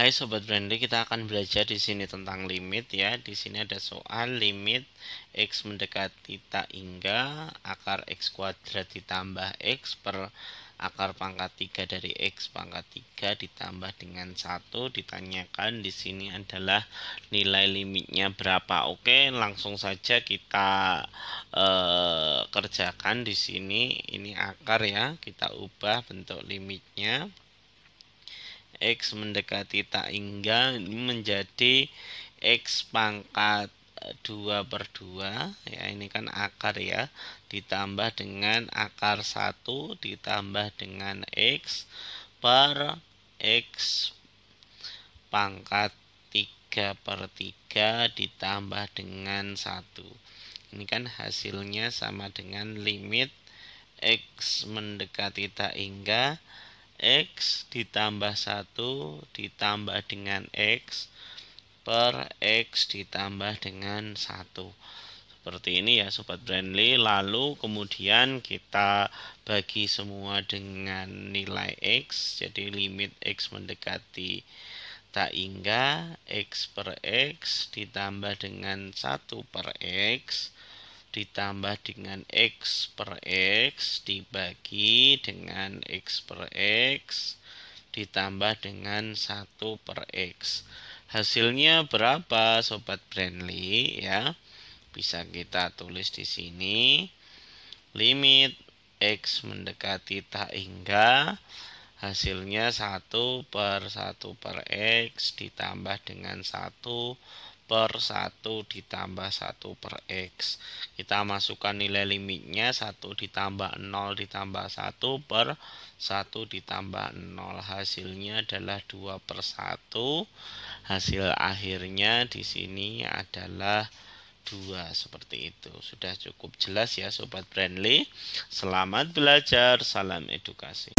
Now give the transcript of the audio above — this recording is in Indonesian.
Hai sobat Brandly, kita akan belajar di sini tentang limit ya. Di sini ada soal limit x mendekati tak hingga akar x kuadrat ditambah x per akar pangkat 3 dari x pangkat 3 ditambah dengan 1 ditanyakan di sini adalah nilai limitnya berapa. Oke, langsung saja kita eh, kerjakan di sini ini akar ya. Kita ubah bentuk limitnya. X mendekati tak hingga ini menjadi X pangkat 2 eh, per 2 ya ini kan akar ya ditambah dengan akar 1 ditambah dengan X per X pangkat 3 per 3 ditambah dengan 1 ini kan hasilnya sama dengan limit X mendekati tak hingga X ditambah 1 ditambah dengan X per X ditambah dengan 1 seperti ini ya Sobat Brandly lalu kemudian kita bagi semua dengan nilai X jadi limit X mendekati tak hingga X per X ditambah dengan 1 per X ditambah dengan X per X dibagi dengan X per X ditambah dengan 1 per X. Hasilnya berapa Sobat Brandly ya? Bisa kita tulis di sini. Limit X mendekati tak hingga hasilnya 1 per 1 per X ditambah dengan 1 per 1 ditambah 1 per X. Kita masukkan nilai limitnya 1 ditambah 0 ditambah 1 per 1 ditambah 0. Hasilnya adalah 2 per 1. Hasil akhirnya di sini adalah 2 seperti itu. Sudah cukup jelas ya Sobat Brandly. Selamat belajar, salam edukasi.